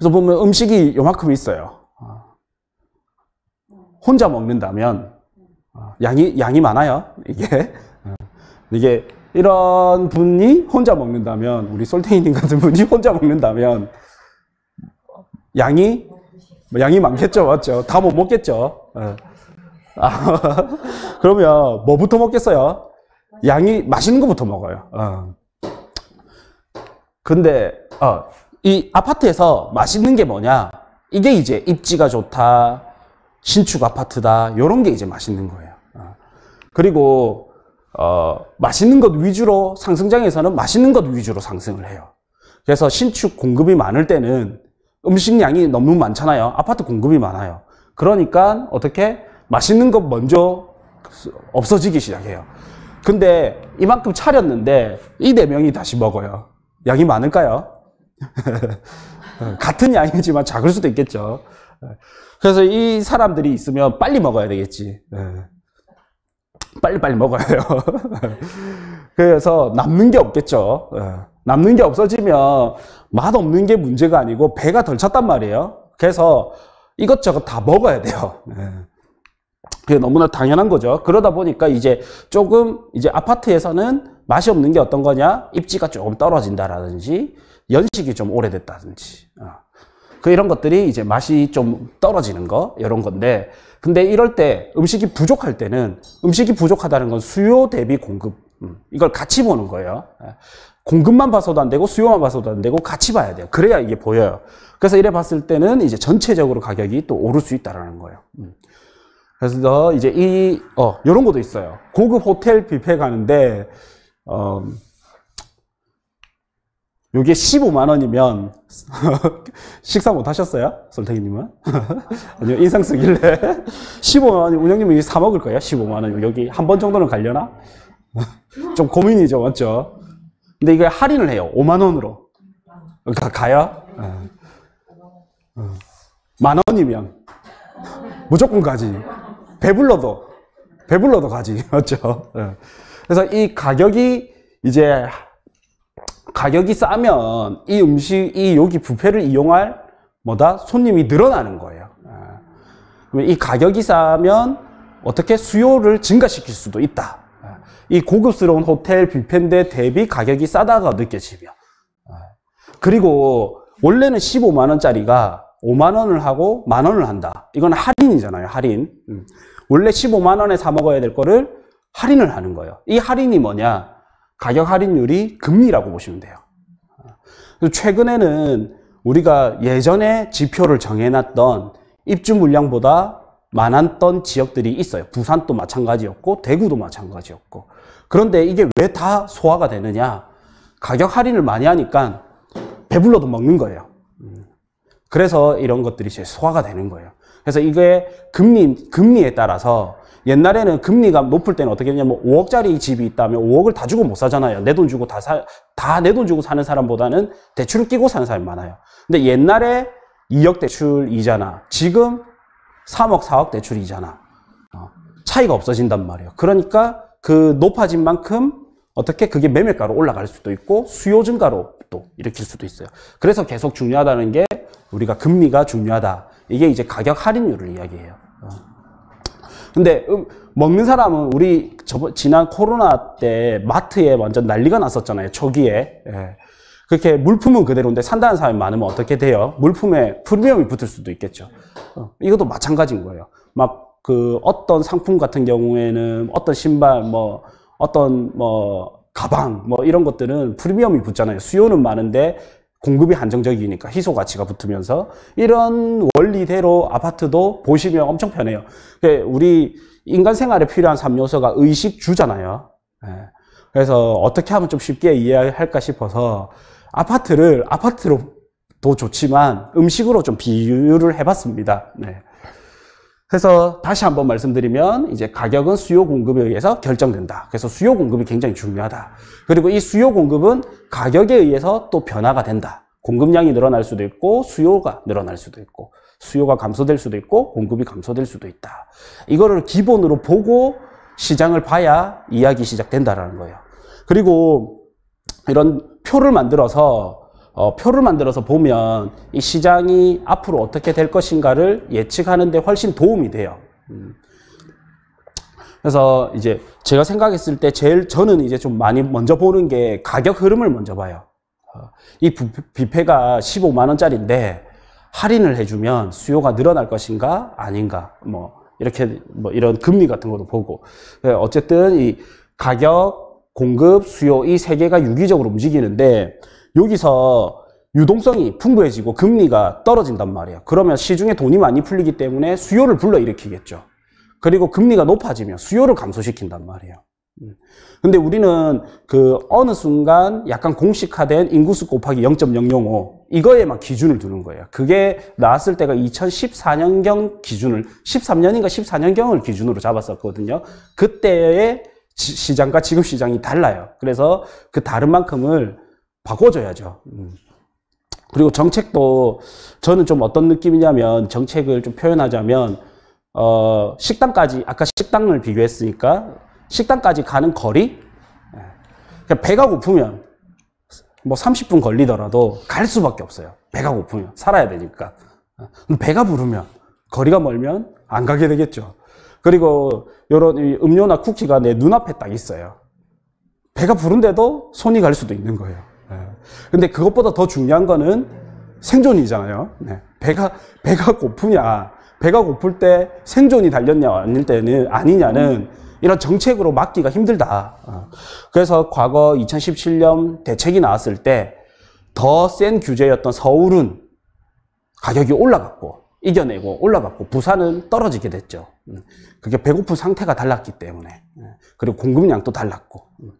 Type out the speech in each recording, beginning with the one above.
그래서 보면 음식이 요만큼 있어요. 아. 혼자 먹는다면 아, 양이 양이 많아요. 이게 아. 이게 이런 분이 혼자 먹는다면 우리 솔테이님 같은 분이 혼자 먹는다면 양이 양이 많겠죠, 맞죠? 다 못 먹겠죠. 예. 아, 그러면 뭐부터 먹겠어요? 양이 맛있는 거부터 먹어요. 어. 근데 어, 이 아파트에서 맛있는 게 뭐냐? 이게 이제 입지가 좋다, 신축 아파트다, 이런 게 이제 맛있는 거예요. 어. 그리고 어, 맛있는 것 위주로 상승장에서는 맛있는 것 위주로 상승을 해요. 그래서 신축 공급이 많을 때는 음식량이 너무 많잖아요. 아파트 공급이 많아요. 그러니까 어떻게 맛있는 것 먼저 없어지기 시작해요. 근데 이만큼 차렸는데 이 네 명이 다시 먹어요. 양이 많을까요? 같은 양이지만 작을 수도 있겠죠. 그래서 이 사람들이 있으면 빨리 먹어야 되겠지. 예. 빨리빨리 먹어요 그래서 남는 게 없겠죠. 예. 남는 게 없어지면 맛없는 게 문제가 아니고 배가 덜 찼단 말이에요. 그래서 이것저것 다 먹어야 돼요. 예. 그게 너무나 당연한 거죠. 그러다 보니까 이제 조금 이제 아파트에서는 맛이 없는 게 어떤 거냐? 입지가 조금 떨어진다라든지 연식이 좀 오래됐다든지 어. 그 이런 것들이 이제 맛이 좀 떨어지는 거 이런 건데 근데 이럴 때 음식이 부족할 때는 음식이 부족하다는 건 수요 대비 공급 음, 이걸 같이 보는 거예요 예. 공급만 봐서도 안 되고 수요만 봐서도 안 되고 같이 봐야 돼요 그래야 이게 보여요 그래서 이래 봤을 때는 이제 전체적으로 가격이 또 오를 수 있다라는 거예요 음. 그래서 이제 이 어, 요런 것도 있어요 고급 호텔 뷔페 가는데 어, 요게 15만 원이면 식사 못 하셨어요? 솔탱이님은? 아니요 인상 쓰길래 15만 원이 운영님은 이 사 먹을 거예요? 15만 원 여기 한 번 정도는 갈려나? 좀 고민이죠 맞죠? 근데 이거 할인을 해요 5만 원으로 가, 가요? 예. 예. 만 원이면 무조건 가지 배불러도 배불러도 가지 맞죠? 예. 그래서 이 가격이 이제 가격이 싸면 이 음식, 이 여기 뷔페를 이용할 뭐다? 손님이 늘어나는 거예요. 아. 이 가격이 싸면 어떻게 수요를 증가시킬 수도 있다. 아. 이 고급스러운 호텔 뷔페인데 대비 가격이 싸다가 느껴지면. 아. 그리고 원래는 15만원짜리가 5만원을 하고 만원을 한다. 이건 할인이잖아요, 할인. 음. 원래 15만원에 사먹어야 될 거를 할인을 하는 거예요. 이 할인이 뭐냐? 가격 할인율이 금리라고 보시면 돼요. 최근에는 우리가 예전에 지표를 정해놨던 입주 물량보다 많았던 지역들이 있어요. 부산도 마찬가지였고 대구도 마찬가지였고 그런데 이게 왜 다 소화가 되느냐 가격 할인을 많이 하니까 배불러도 먹는 거예요. 그래서 이런 것들이 이제 소화가 되는 거예요. 그래서 이게 금리 금리에 따라서 옛날에는 금리가 높을 때는 어떻게 했냐면 5억짜리 집이 있다면 5억을 다 주고 못 사잖아요. 내 돈 주고 다 사, 다 내 돈 주고 사는 사람보다는 대출을 끼고 사는 사람이 많아요. 근데 옛날에 2억 대출이잖아. 지금 3억, 4억 대출이잖아. 어, 차이가 없어진단 말이에요. 그러니까 그 높아진 만큼 어떻게 그게 매매가로 올라갈 수도 있고 수요 증가로 또 일으킬 수도 있어요. 그래서 계속 중요하다는 게 우리가 금리가 중요하다. 이게 이제 가격 할인율을 이야기해요. 어. 근데 음, 먹는 사람은 우리 저번 지난 코로나 때 마트에 완전 난리가 났었잖아요. 초기에. 예. 그렇게 물품은 그대로인데 산다는 사람이 많으면 어떻게 돼요? 물품에 프리미엄이 붙을 수도 있겠죠. 어, 이것도 마찬가지인 거예요. 막 그 어떤 상품 같은 경우에는 어떤 신발 뭐 어떤 뭐 가방 뭐 이런 것들은 프리미엄이 붙잖아요. 수요는 많은데 공급이 한정적이니까 희소 가치가 붙으면서 이런 원리대로 아파트도 보시면 엄청 편해요. 그 우리 인간 생활에 필요한 3요소가 의식주잖아요. 예. 그래서 어떻게 하면 좀 쉽게 이해할까 싶어서 아파트를 아파트로도 좋지만 음식으로 좀 비유를 해봤습니다. 네. 그래서 다시 한번 말씀드리면 이제 가격은 수요 공급에 의해서 결정된다. 그래서 수요 공급이 굉장히 중요하다. 그리고 이 수요 공급은 가격에 의해서 또 변화가 된다. 공급량이 늘어날 수도 있고 수요가 늘어날 수도 있고 수요가 감소될 수도 있고 공급이 감소될 수도 있다. 이거를 기본으로 보고 시장을 봐야 이야기 시작된다라는 거예요. 그리고 이런 표를 만들어서 어, 표를 만들어서 보면 이 시장이 앞으로 어떻게 될 것인가를 예측하는 데 훨씬 도움이 돼요. 음. 그래서 이제 제가 생각했을 때 제일 저는 이제 좀 많이 먼저 보는 게 가격 흐름을 먼저 봐요. 어, 이 뷔페가 15만 원짜리인데 할인을 해주면 수요가 늘어날 것인가 아닌가 뭐 이렇게 뭐 이런 금리 같은 것도 보고 네, 어쨌든 이 가격 공급 수요 이 세 개가 유기적으로 움직이는데 여기서 유동성이 풍부해지고 금리가 떨어진단 말이에요. 그러면 시중에 돈이 많이 풀리기 때문에 수요를 불러일으키겠죠. 그리고 금리가 높아지면 수요를 감소시킨단 말이에요. 음. 근데 우리는 그 어느 순간 약간 공식화된 인구수 곱하기 0.005 이거에만 기준을 두는 거예요. 그게 나왔을 때가 2014년경 기준을 13년인가 14년경을 기준으로 잡았었거든요. 그때의 시장과 지금 시장이 달라요. 그래서 그 다른 만큼을 바꿔줘야죠. 음. 그리고 정책도 저는 좀 어떤 느낌이냐면 정책을 좀 표현하자면 어, 식당까지 아까 식당을 비교했으니까 식당까지 가는 거리 예. 그러니까 배가 고프면 뭐 30분 걸리더라도 갈 수밖에 없어요. 배가 고프면 살아야 되니까 예. 배가 부르면 거리가 멀면 안 가게 되겠죠. 그리고 이런 음료나 쿠키가 내 눈앞에 딱 있어요. 배가 부른데도 손이 갈 수도 있는 거예요. 근데 그것보다 더 중요한 거는 생존이잖아요. 네. 배가 배가 고프냐, 배가 고플 때 생존이 달렸냐 아닐 때는 아니냐는 이런 정책으로 막기가 힘들다. 어. 그래서 과거 2017년 대책이 나왔을 때 더 센 규제였던 서울은 가격이 올라갔고 이겨내고 올라갔고 부산은 떨어지게 됐죠. 음. 그게 배고픈 상태가 달랐기 때문에 네. 그리고 공급량도 달랐고 음.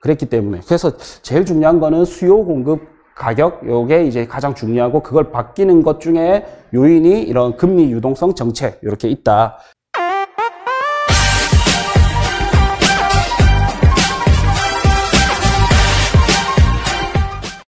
그랬기 때문에. 그래서 제일 중요한 거는 수요 공급 가격 요게 이제 가장 중요하고 그걸 바뀌는 것 중에 요인이 이런 금리 유동성 정책 이렇게 있다.